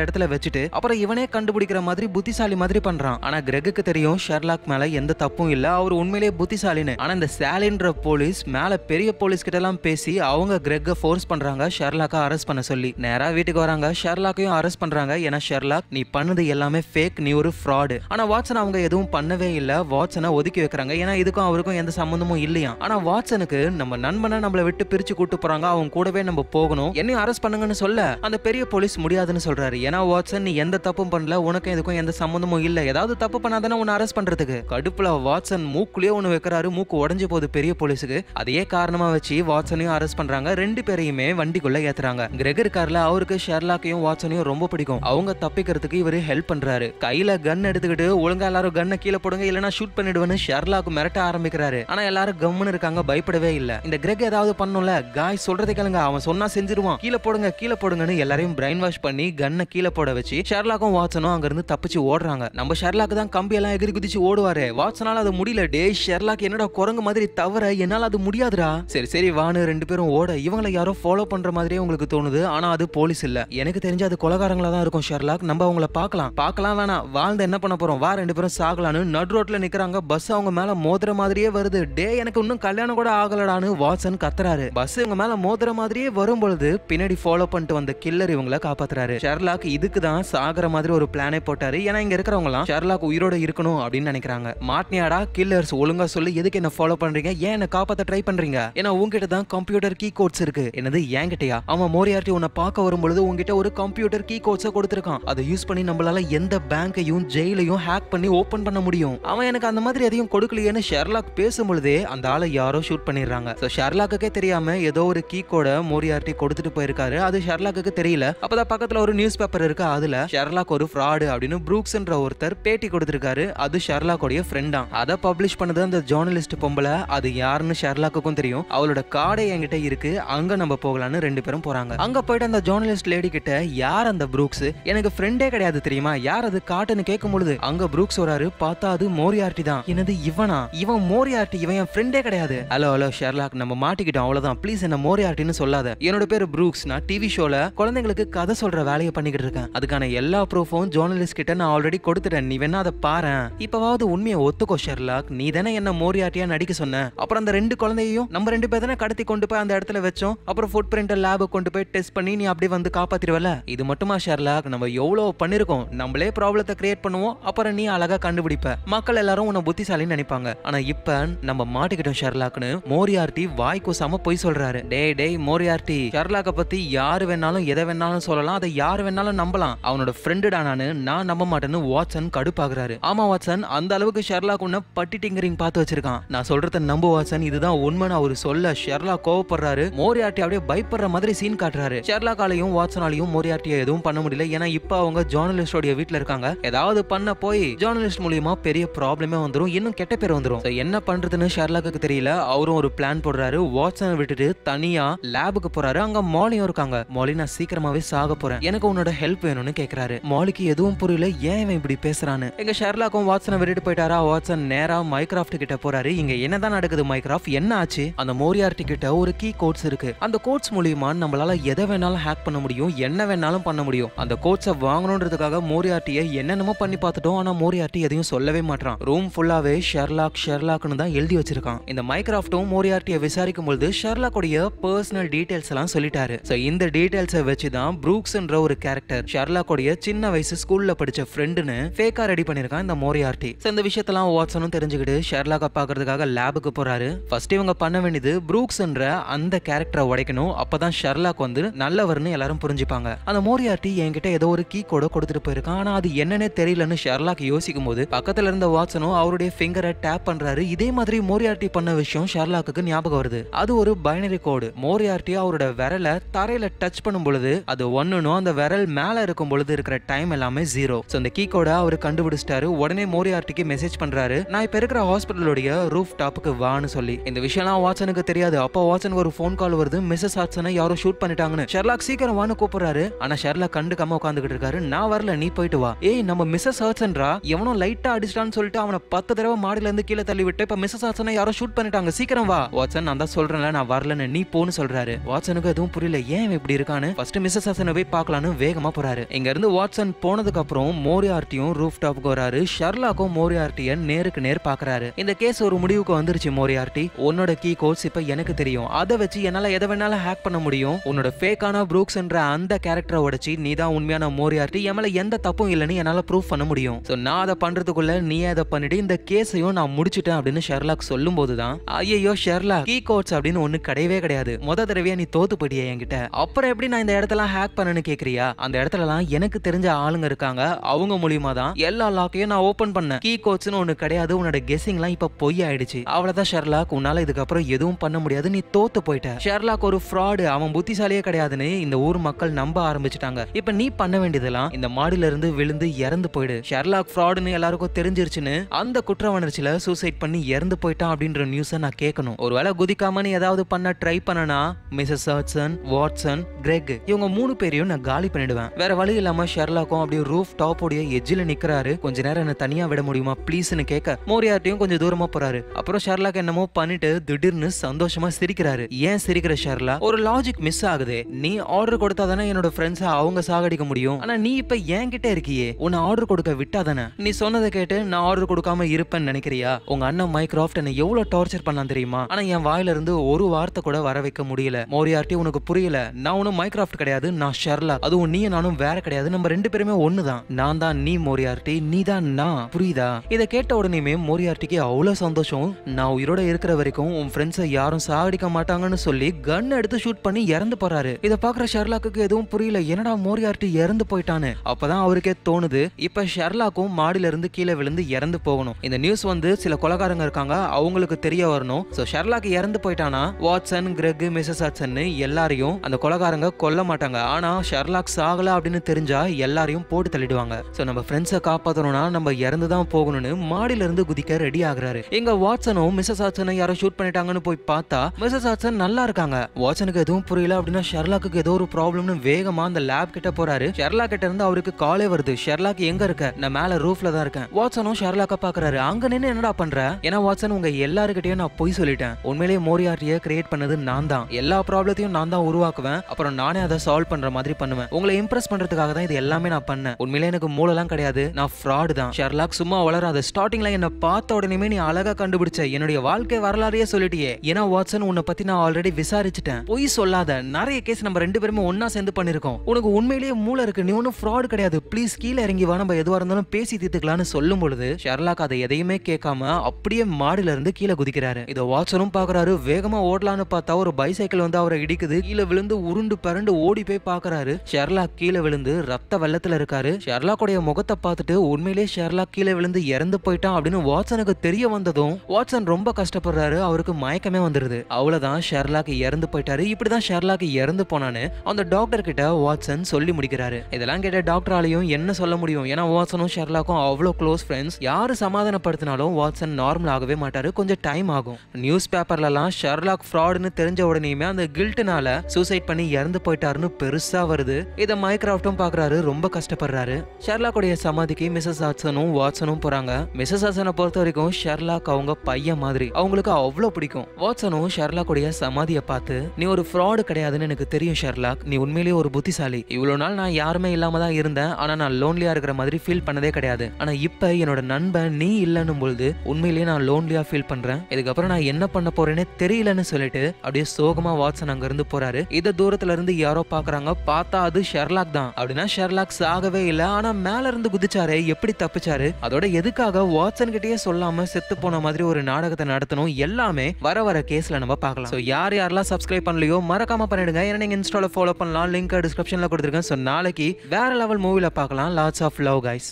இடத்துல வச்சுட்டு அப்புறம் இவனே கண்டுபிடிக்கிற மாதிரி புத்திசாலி மாதிரி பண்றான் ஆனா கிரெகுக்கு தெரியும் ஷெர்லாக் மேல எந்த தப்பும் இல்ல அவர் உண்மையிலேயே புத்திசாலின்னு ஆனா இந்த சாலின்ற போலீஸ் மேல பெரிய போலீஸ் கிட்ட எல்லாம் பேசி அவங்க கிரெக்க போர்ஸ் பண்றாங்க ஷெர்லாக்கா அரெஸ்ட் பண்ண சொல்லி நேரா வீட்டுக்கு வராங்க ஷெர்லாக்கையும் அரெஸ்ட் பண்றாங்க ஏன்னா ஷெர்லாக் நீ பண்ணது எல்லாமே ஃபேக் நீ ஒரு ஃப்ராடு ஆனா வாட்சன் அவங்க எதுவும் பண்ணவே இல்ல வாட்சனை ஒதுக்கி வைக்கிறாங்க ஏன்னா இதுக்கும் அவருக்கும் எந்த சம்பந்தமும் இல்லையா ஆனா வாட்சன் கணேசனுக்கு நம்ம நண்பனை நம்மள விட்டு பிரிச்சு கூட்டு போறாங்க அவங்க கூடவே நம்ம போகணும் என்னையும் அரெஸ்ட் பண்ணுங்கன்னு சொல்ல அந்த பெரிய போலீஸ் முடியாதுன்னு சொல்றாரு ஏன்னா வாட்சன் நீ எந்த தப்பும் பண்ணல உனக்கும் எதுக்கும் எந்த சம்மந்தமும் இல்ல ஏதாவது தப்பு பண்ணாதானே உன்னை அரெஸ்ட் பண்றதுக்கு கடுப்புல வாட்சன் மூக்குலயே ஒன்று வைக்கிறாரு மூக்கு உடஞ்சு போகுது பெரிய போலீஸுக்கு அதையே காரணமா வச்சு வாட்சனையும் அரெஸ்ட் பண்றாங்க ரெண்டு பேரையுமே வண்டிக்குள்ள ஏத்துறாங்க கிரெகர் கார்ல அவருக்கு ஷெர்லாக்கையும் வாட்சனையும் ரொம்ப பிடிக்கும் அவங்க தப்பிக்கிறதுக்கு இவரு ஹெல்ப் பண்றாரு கையில கன் எடுத்துக்கிட்டு ஒழுங்கா எல்லாரும் கண்ணை கீழே போடுங்க இல்லைன்னா ஷூட் பண்ணிடுவேன்னு ஷெர்லாக் மிரட்ட ஆரம்பிக்கிறாரு ஆனா எல்லாரும் கம்முன்னு இருக்காங்க பயப்பட பயப்படவே இல்ல இந்த கிரக் ஏதாவது பண்ணும்ல காய் சொல்றதை கேளுங்க அவன் சொன்னா செஞ்சிருவான் கீழே போடுங்க கீழே போடுங்கன்னு எல்லாரையும் பிரைன் வாஷ் பண்ணி கண்ணை கீழே போட வச்சு ஷெர்லாக்கும் வாட்சனும் அங்க இருந்து தப்பிச்சு ஓடுறாங்க நம்ம ஷெர்லாக்கு தான் கம்பி எல்லாம் எகிரி குதிச்சு ஓடுவாரு வாட்சனால அது முடியல டே ஷெர்லாக் என்னடா குரங்கு மாதிரி தவிர என்னால அது முடியாதுடா சரி சரி வானு ரெண்டு பேரும் ஓட இவங்களை யாரோ ஃபாலோ பண்ற மாதிரியே உங்களுக்கு தோணுது ஆனா அது போலீஸ் இல்ல எனக்கு தெரிஞ்ச அது கொலகாரங்களா தான் இருக்கும் ஷெர்லாக் நம்ம அவங்கள பார்க்கலாம் பார்க்கலாம் வேணாம் வாழ்ந்து என்ன பண்ண போறோம் வா ரெண்டு பேரும் சாகலான்னு நடு ரோட்ல நிக்கிறாங்க பஸ் அவங்க மேல மோதுற மாதிரியே வருது டே எனக்கு இன்னும் கல்யாணம் கூட ஆகலடான்னு வாட்சன் கத்துறாரு பஸ் இவங்க மேல மோதுற மாதிரியே வரும் பொழுது பின்னாடி ஃபாலோ பண்ணிட்டு வந்த கில்லர் இவங்களை காப்பாத்துறாரு ஷெர்லாக் இதுக்கு தான் சாகிற மாதிரி ஒரு பிளானே போட்டாரு ஏன்னா இங்க இருக்கிறவங்க எல்லாம் ஷெர்லாக் உயிரோட இருக்கணும் அப்படின்னு நினைக்கிறாங்க மாட்னியாடா கில்லர்ஸ் ஒழுங்கா சொல்லி எதுக்கு என்ன ஃபாலோ பண்றீங்க ஏன் என்ன காப்பாத்த ட்ரை பண்றீங்க ஏன்னா உங்ககிட்ட தான் கம்ப்யூட்டர் கீ கோட்ஸ் இருக்கு என்னது என்கிட்டயா அவன் மோரியார்ட்டி உன்னை பார்க்க வரும்பொழுது உங்ககிட்ட ஒரு கம்ப்யூட்டர் கீ கோட்ஸை கொடுத்துருக்கான் அதை யூஸ் பண்ணி நம்மளால எந்த பேங்கையும் ஜெயிலையும் ஹேக் பண்ணி ஓபன் பண்ண முடியும் அவன் எனக்கு அந்த மாதிரி எதையும் கொடுக்கலையேன்னு ஷெர்லாக் பேசும்பொழுதே அந்த ஆளை யாரோ ஷூட் ஷேர் பண்ணிடுறாங்க ஸோ ஷர்லாக்குக்கே தெரியாம ஏதோ ஒரு கீ கோட மோரியார்ட்டி கொடுத்துட்டு போயிருக்காரு அது ஷர்லாக்கு தெரியல அப்பதான் பக்கத்துல ஒரு நியூஸ் பேப்பர் இருக்கு அதுல ஷர்லாக் ஒரு ஃப்ராடு அப்படின்னு புரூக்ஸ்ன்ற ஒருத்தர் பேட்டி கொடுத்துருக்காரு அது ஷர்லாக்கோடைய ஃப்ரெண்டா அதை பப்ளிஷ் பண்ணது அந்த ஜேர்னலிஸ்ட் பொம்பளை அது யாருன்னு ஷர்லாக்குக்கும் தெரியும் அவளோட காடை என்கிட்ட இருக்கு அங்க நம்ம போகலான்னு ரெண்டு பேரும் போறாங்க அங்க போயிட்டு அந்த ஜேர்னலிஸ்ட் லேடி கிட்ட யார் அந்த புரூக்ஸ் எனக்கு ஃப்ரெண்டே கிடையாது தெரியுமா யார் அது காட்டுன்னு கேட்கும் பொழுது அங்க புரூக்ஸ் வராரு பார்த்தா அது மோரியார்ட்டி தான் எனது இவனா இவன் மோரியார்ட்டி இவன் என் ஃப்ரெண்டே கிடையாது ஹலோ ஹலோ ஹலோ ஷெர்லாக் நம்ம மாட்டிக்கிட்டோம் அவ்வளோதான் ப்ளீஸ் என்ன மோரியார்டின்னு சொல்லாத என்னோட பேர் ப்ரூக்ஸ் நான் டிவி ஷோல குழந்தைங்களுக்கு கதை சொல்ற வேலையை பண்ணிக்கிட்டு இருக்கேன் அதுக்கான எல்லா ப்ரூஃபும் ஜோர்னலிஸ்ட் கிட்ட நான் ஆல்ரெடி கொடுத்துட்டேன் நீ வேணா அதை பாரு இப்பவாவது உண்மையை ஒத்துக்கோ ஷெர்லாக் நீ தானே என்ன மோரியாட்டியா நடிக்க சொன்ன அப்புறம் அந்த ரெண்டு குழந்தையையும் நம்ம ரெண்டு பேர் தானே கடத்தி கொண்டு போய் அந்த இடத்துல வச்சோம் அப்புறம் ஃபுட் பிரிண்டர் லேபை கொண்டு போய் டெஸ்ட் பண்ணி நீ அப்படியே வந்து காப்பாத்திருவல இது மட்டுமா ஷெர்லாக் நம்ம எவ்வளோ பண்ணிருக்கோம் நம்மளே ப்ராப்ளத்தை கிரியேட் பண்ணுவோம் அப்புறம் நீ அழகா கண்டுபிடிப்ப மக்கள் எல்லாரும் உன்னை புத்திசாலின்னு நினைப்பாங்க ஆனா இப்ப நம்ம மாட்டிக்கிட்டோம் ஷெர்லாக்னு மோரியார்டி வாய்க்கூசாம பொய் சொல்றாரு டே டேய் மோரியார்டி ஷெர்லாக்க பத்தி யாரு வேணாலும் எதை வேணாலும் சொல்லலாம் அதை யாரு வேணாலும் நம்பலாம் அவனோட ஃப்ரெண்டுடா நானு நான் நம்ப மாட்டேன்னு வாட்சன் கடுப்பாகிறாரு ஆமா வாட்சன் அந்த அளவுக்கு ஷெர்லாக் உன்ன பட்டி டிங்கரிங் பார்த்து வச்சிருக்கான் நான் சொல்றத நம்பு வாட்சன் இதுதான் உண்மைன்னு அவர் சொல்ல ஷெர்லாக் கோவப்படுறாரு மோரியார்டி அப்படியே பயப்படுற மாதிரி சீன் காட்டுறாரு ஷெர்லாக்காலையும் வாட்சனாலையும் மோரியார்டியை எதுவும் பண்ண முடியல ஏன்னா இப்ப அவங்க ஜேர்னலிஸ்டோடைய வீட்டில் இருக்காங்க ஏதாவது பண்ண போய் ஜேர்னலிஸ்ட் மூலியமா பெரிய ப்ராப்ளமே வந்துடும் இன்னும் கெட்ட பேர் வந்துடும் என்ன பண்றதுன்னு ஷெர்லாக்கு தெரியல அவர் அவரும் ஒரு பிளான் போடுறாரு வாட்சனை விட்டுட்டு தனியா லேபுக்கு போறாரு அங்க மாலியும் இருக்காங்க மாலி நான் சீக்கிரமாவே சாக போறேன் எனக்கு உன்னோட ஹெல்ப் வேணும்னு கேக்குறாரு மாலிக்கு எதுவும் புரியல ஏன் இவன் இப்படி பேசுறான்னு எங்க ஷெர்லாக்கும் வாட்சனை விட்டுட்டு போயிட்டாரா வாட்சன் நேரா மைக்ராஃப்ட் கிட்ட போறாரு இங்க என்னதான் நடக்குது மைக்ராஃப்ட் என்ன ஆச்சு அந்த மோரியார்டி கிட்ட ஒரு கீ கோட்ஸ் இருக்கு அந்த கோட்ஸ் மூலியமா நம்மளால எதை வேணாலும் ஹேக் பண்ண முடியும் என்ன வேணாலும் பண்ண முடியும் அந்த கோட்ஸை வாங்கணுன்றதுக்காக மோரியார்டியை என்னென்னமோ பண்ணி பார்த்துட்டோம் ஆனா மோரியார்டி எதையும் சொல்லவே மாட்டான் ரூம் ஃபுல்லாவே ஷெர்லாக் ஷெர்லாக்னு தான் எழுதி வச்சிருக்கான் இந்த மைக்ராஃப்ட் மட்டும் மோரியார்ட்டியை விசாரிக்கும் பொழுது ஷர்லாக்குடைய பர்சனல் டீடைல்ஸ் எல்லாம் சொல்லிட்டாரு ஸோ இந்த டீடைல்ஸை வச்சு தான் புரூக்ஸ்ன்ற ஒரு கேரக்டர் ஷர்லாக்குடைய சின்ன வயசு ஸ்கூல்ல படிச்ச ஃப்ரெண்டுன்னு ஃபேக்கா ரெடி பண்ணிருக்கான் இந்த மோரியார்ட்டி ஸோ இந்த விஷயத்தெல்லாம் வாட்ஸனும் தெரிஞ்சுக்கிட்டு ஷர்லாக்கை பார்க்கறதுக்காக லேபுக்கு போறாரு ஃபர்ஸ்ட் இவங்க பண்ண வேண்டியது புரூக்ஸ்ன்ற அந்த கேரக்டரை உடைக்கணும் அப்பதான் ஷர்லாக் வந்து நல்லவர்னு எல்லாரும் புரிஞ்சுப்பாங்க அந்த மோரியார்ட்டி என்கிட்ட ஏதோ ஒரு கீ கோட கொடுத்துட்டு போயிருக்கான் ஆனா அது என்னன்னே தெரியலன்னு ஷர்லாக் யோசிக்கும் போது பக்கத்துல இருந்த வாட்சனும் அவருடைய ஃபிங்கரை டேப் பண்றாரு இதே மாதிரி மோரியார்ட்டி பண்ண விஷயம் ஷர்லாக் ஷர்லாக்கு ஞாபகம் வருது அது ஒரு பைனரி கோடு மோரியார்டி அவரோட விரலை தரையில டச் பண்ணும் பொழுது அது ஒன்னு அந்த விரல் மேல இருக்கும் பொழுது இருக்கிற டைம் எல்லாமே ஜீரோ ஸோ அந்த கீ கோட அவர் கண்டுபிடிச்சிட்டாரு உடனே மோரியார்டிக்கு மெசேஜ் பண்றாரு நான் இப்ப இருக்கிற ஹாஸ்பிட்டலுடைய ரூஃப் டாப்புக்கு வான்னு சொல்லி இந்த விஷயம்லாம் வாட்சனுக்கு தெரியாது அப்ப வாட்சன் ஒரு ஃபோன் கால் வருது மிஸ்ஸஸ் ஹாட்சனை யாரோ ஷூட் பண்ணிட்டாங்கன்னு ஷெர்லாக் சீக்கிரம் வான்னு கூப்பிடுறாரு ஆனா ஷெர்லாக் கண்டுக்காம உட்காந்துக்கிட்டு இருக்காரு நான் வரல நீ போயிட்டு வா ஏய் நம்ம மிஸ்ஸஸ் ஹாட்சன்ரா எவனோ லைட்டா அடிச்சிட்டான்னு சொல்லிட்டு அவனை பத்து தடவை மாடியில இருந்து கீழே தள்ளி விட்டு இப்ப மிஸ்ஸஸ் ஹாட்சனை யாரோ ஷூட் பண்ணிட்டாங்க சீக்கிரம் சீக்கிரம் வா வாட்சன் நான் தான் சொல்றேன்ல நான் வரலன்னு நீ போன்னு சொல்றாரு வாட்சனுக்கு எதுவும் புரியல ஏன் இப்படி இருக்கான்னு ஃபர்ஸ்ட் மிஸ்ஸஸ் ஹசனை போய் பார்க்கலான்னு வேகமா போறாரு இங்க இருந்து வாட்சன் போனதுக்கு அப்புறம் மோரியார்ட்டியும் ரூஃப் டாப்க்கு வராரு ஷர்லாக்கும் மோரியார்ட்டியை நேருக்கு நேர் பாக்குறாரு இந்த கேஸ் ஒரு முடிவுக்கு வந்துருச்சு ஆர்டி உன்னோட கீ கோட்ஸ் இப்ப எனக்கு தெரியும் அதை வச்சு என்னால எதை வேணாலும் ஹேக் பண்ண முடியும் உன்னோட ஃபேக்கான ப்ரூக்ஸ் அந்த கேரக்டரை உடைச்சி நீ தான் உண்மையான மோரியார்ட்டி எமல எந்த தப்பும் இல்லைன்னு என்னால ப்ரூஃப் பண்ண முடியும் சோ நான் அதை பண்றதுக்குள்ள நீ அதை பண்ணிட்டு இந்த கேஸையும் நான் முடிச்சிட்டேன் அப்படின்னு ஷெர்லாக் சொல்லும் போதுதான் ஐயோ ஐயோ ஷெர்லா கீ கோட்ஸ் அப்படின்னு ஒண்ணு கிடையவே கிடையாது மொத தடவையா நீ தோத்து போட்டியா என்கிட்ட அப்புறம் எப்படி நான் இந்த இடத்தெல்லாம் ஹேக் பண்ணனு கேக்குறியா அந்த இடத்துலலாம் எனக்கு தெரிஞ்ச ஆளுங்க இருக்காங்க அவங்க மூலியமா தான் எல்லா லாக்கையும் நான் ஓபன் பண்ணேன் கீ கோட்ஸ்னு ஒண்ணு கிடையாது உன்னோட எல்லாம் இப்ப பொய் ஆயிடுச்சு அவ்வளவுதான் ஷெர்லாக் உன்னால இதுக்கப்புறம் எதுவும் பண்ண முடியாது நீ தோத்து போயிட்ட ஷெர்லாக் ஒரு ஃப்ராடு அவன் புத்திசாலியே கிடையாதுன்னு இந்த ஊர் மக்கள் நம்ப ஆரம்பிச்சிட்டாங்க இப்ப நீ பண்ண வேண்டியதெல்லாம் இந்த மாடில இருந்து விழுந்து இறந்து போயிடு ஷெர்லாக் ஃப்ராடுன்னு எல்லாருக்கும் தெரிஞ்சிருச்சுன்னு அந்த குற்ற உணர்ச்சியில சூசைட் பண்ணி இறந்து போயிட்டான் அப்படின்ற நியூஸை நான் கேட்க கேட்கணும் ஒருவேளை குதிக்காம நீ ஏதாவது பண்ண ட்ரை பண்ணனா மிஸ்ஸஸ் ஹர்ட்சன் வாட்சன் கிரெக் இவங்க மூணு பேரையும் நான் காலி பண்ணிடுவேன் வேற வழி இல்லாம ஷெர்லாக்கும் அப்படியே ரூஃப் டாப்போடைய எஜ்ஜில் நிக்கிறாரு கொஞ்ச நேரம் என்ன தனியா விட முடியுமா ப்ளீஸ்னு கேட்க மோரியார்ட்டையும் கொஞ்சம் தூரமா போறாரு அப்புறம் ஷெர்லாக் என்னமோ பண்ணிட்டு திடீர்னு சந்தோஷமா சிரிக்கிறாரு ஏன் சிரிக்கிற ஷெர்லா ஒரு லாஜிக் மிஸ் ஆகுது நீ ஆர்டர் கொடுத்தா தானே என்னோட ஃப்ரெண்ட்ஸ் அவங்க சாகடிக்க முடியும் ஆனா நீ இப்ப என் கிட்டே இருக்கியே உன்னை ஆர்டர் கொடுக்க விட்டா தானே நீ சொன்னதை கேட்டு நான் ஆர்டர் கொடுக்காம இருப்பேன்னு நினைக்கிறியா உங்க அண்ணன் மைக்ராஃப்ட் என்ன எவ்வளவு டார்ச்சர் பண்ணலாம் தெரியும் தெரியுமா ஆனா என் வாயில இருந்து ஒரு வார்த்தை கூட வர வைக்க முடியல மோரியார்ட்டி உனக்கு புரியல நான் ஒன்னும் மைக்ராஃப்ட் கிடையாது நான் ஷெர்லா அதுவும் நீ நானும் வேற கிடையாது நம்ம ரெண்டு பேருமே ஒண்ணுதான் நான் தான் நீ மோரியார்ட்டி நீ தான் நான் புரியுதா இதை கேட்ட உடனேயுமே மோரியார்டிக்கு அவ்வளவு சந்தோஷம் நான் உயிரோட இருக்கிற வரைக்கும் உன் ஃப்ரெண்ட்ஸை யாரும் சாகடிக்க மாட்டாங்கன்னு சொல்லி கன் எடுத்து ஷூட் பண்ணி இறந்து போறாரு இதை பாக்குற ஷெர்லாக்கு எதுவும் புரியல என்னடா மோரியார்டி இறந்து போயிட்டான்னு அப்பதான் அவருக்கே தோணுது இப்ப ஷெர்லாக்கும் மாடியில இருந்து கீழே விழுந்து இறந்து போகணும் இந்த நியூஸ் வந்து சில கொலகாரங்க இருக்காங்க அவங்களுக்கு தெரிய வரணும் ஸோ ஷெர்லாக்கு இறந்து போயிட்டானா வாட்சன் கிரெக் மிசஸ் ஹட்சன் எல்லாரையும் அந்த கொலகாரங்க கொல்ல மாட்டாங்க ஆனா ஷெர்லாக் சாகல அப்படின்னு தெரிஞ்சா எல்லாரையும் போட்டு தள்ளிடுவாங்க ஸோ நம்ம ஃப்ரெண்ட்ஸை காப்பாற்றணும்னா நம்ம இறந்து தான் போகணும்னு மாடியில இருந்து குதிக்க ரெடி ஆகுறாரு எங்க வாட்சனும் மிசஸ் ஹட்சனை யாரோ ஷூட் பண்ணிட்டாங்கன்னு போய் பார்த்தா மிசஸ் ஹட்சன் நல்லா இருக்காங்க வாட்சனுக்கு எதுவும் புரியல அப்படின்னா ஷெர்லாக்கு ஏதோ ஒரு ப்ராப்ளம்னு வேகமா அந்த லேப் கிட்ட போறாரு ஷெர்லாக் கிட்ட இருந்து அவருக்கு காலே வருது ஷெர்லாக் எங்க இருக்க நான் மேல ரூஃப்ல தான் இருக்கேன் வாட்சனும் ஷெர்லாக்க பாக்குறாரு அங்க நின்று என்னடா பண்ற ஏன்னா வாட்சன் உங்க எல்லாருக்கிட்டையும் நான் போய் சொல்லிட்டேன் உண்மையிலேயே மோரியார்டியை கிரியேட் பண்ணது நான் தான் எல்லா ப்ராப்ளத்தையும் நான் தான் உருவாக்குவேன் அப்புறம் நானே அதை சால்வ் பண்ற மாதிரி பண்ணுவேன் உங்களை இம்ப்ரெஸ் பண்றதுக்காக தான் இது எல்லாமே நான் பண்ணேன் உண்மையிலே எனக்கு மூளைலாம் கிடையாது நான் ஃப்ராடு தான் ஷெர்லாக் சும்மா வளராது ஸ்டார்டிங்ல என்ன பார்த்த உடனே நீ அழகா கண்டுபிடிச்ச என்னுடைய வாழ்க்கை வரலாறையே சொல்லிட்டியே ஏன்னா வாட்சன் உன்னை பத்தி நான் ஆல்ரெடி விசாரிச்சுட்டேன் பொய் சொல்லாத நிறைய கேஸ் நம்ம ரெண்டு பேருமே ஒன்னா சேர்ந்து பண்ணிருக்கோம் உனக்கு உண்மையிலேயே மூளை இருக்கு நீ ஒன்னும் ஃப்ராடு கிடையாது ப்ளீஸ் கீழே இறங்கி வா நம்ம எதுவாக இருந்தாலும் பேசி தீர்த்துக்கலாம்னு சொல்லும் பொழுது ஷெர்லாக் அதை எதையுமே கேட்காம அப்படியே மாடுல இருந்து கீழே குதிக்கிறாரு இதை வாட்சனும் பாக்குறாரு வேகமா ஓடலான்னு பார்த்தா ஒரு பைசைக்கிள் வந்து அவரை இடிக்குது கீழே விழுந்து உருண்டு பரண்டு ஓடி போய் பாக்குறாரு ஷெர்லாக் கீழே விழுந்து ரத்த வெள்ளத்துல இருக்காரு ஷெர்லாக்குடைய முகத்தை பார்த்துட்டு உண்மையிலேயே ஷெர்லாக் கீழே விழுந்து இறந்து போயிட்டான் அப்படின்னு வாட்சனுக்கு தெரிய வந்ததும் வாட்சன் ரொம்ப கஷ்டப்படுறாரு அவருக்கு மயக்கமே வந்துருது அவ்வளவுதான் ஷெர்லாக் இறந்து போயிட்டாரு இப்படிதான் ஷெர்லாக் இறந்து போனான்னு அந்த டாக்டர் கிட்ட வாட்சன் சொல்லி முடிக்கிறாரு இதெல்லாம் கேட்ட டாக்டராலையும் என்ன சொல்ல முடியும் ஏன்னா வாட்சனும் ஷெர்லாக்கும் அவ்வளோ க்ளோஸ் ஃப்ரெண்ட்ஸ் யாரு சமாதானப்படுத்தினாலும் வாட்சன் நார்மல் ஆகவே மாட்டாரு கொஞ்சம் டைம் ஆகும் நியூஸ் பேப்பர்லலாம் ஷெர்லாக் ஃப்ராடுன்னு தெரிஞ்ச உடனேயுமே அந்த கில்ட்னால சூசைட் பண்ணி இறந்து போயிட்டாருன்னு பெருசா வருது இதை மைக்ராஃப்டும் பாக்குறாரு ரொம்ப கஷ்டப்படுறாரு ஷெர்லாக்குடைய சமாதிக்கு மிஸ்ஸஸ் ஹாட்சனும் வாட்சனும் போறாங்க மிஸ்ஸஸ் ஹாட்சனை பொறுத்த வரைக்கும் ஷெர்லாக் அவங்க பையன் மாதிரி அவங்களுக்கு அவ்வளோ பிடிக்கும் வாட்சனும் ஷெர்லாக்குடைய சமாதியை பார்த்து நீ ஒரு ஃப்ராடு கிடையாதுன்னு எனக்கு தெரியும் ஷெர்லாக் நீ உண்மையிலேயே ஒரு புத்திசாலி இவ்வளோ நாள் நான் யாருமே இல்லாம தான் இருந்தேன் ஆனா நான் லோன்லியா இருக்கிற மாதிரி ஃபீல் பண்ணதே கிடையாது ஆனா இப்ப என்னோட நண்பன் நீ இல்லைன்னும் பொழுது உண்மையிலேயே நான் லோன்லியா ஃபீல் பண்றேன் இதுக்கப்புறம் நான் நான் என்ன பண்ண போறேன்னு தெரியலன்னு சொல்லிட்டு அப்படியே சோகமா வாட்சன் அங்க இருந்து போறாரு இதை தூரத்துல இருந்து யாரோ பாக்குறாங்க பார்த்தா அது ஷெர்லாக் தான் அப்படின்னா ஷெர்லாக் சாகவே இல்ல ஆனா மேல இருந்து குதிச்சாரு எப்படி தப்பிச்சாரு அதோட எதுக்காக வாட்சன் கிட்டயே சொல்லாம செத்து போன மாதிரி ஒரு நாடகத்தை நடத்தணும் எல்லாமே வர வர கேஸ்ல நம்ம பார்க்கலாம் ஸோ யார் யாரெல்லாம் சப்ஸ்கிரைப் பண்ணலையோ மறக்காம பண்ணிடுங்க ஏன்னா நீங்க இன்ஸ்டால ஃபாலோ பண்ணலாம் லிங்க் டிஸ்கிரிப்ஷன்ல கொடுத்துருக்கேன் ஸோ நாளைக்கு வேற லெவல் மூவில பார்க்கலாம் லாட்ஸ் ஆஃப் லவ் கைஸ்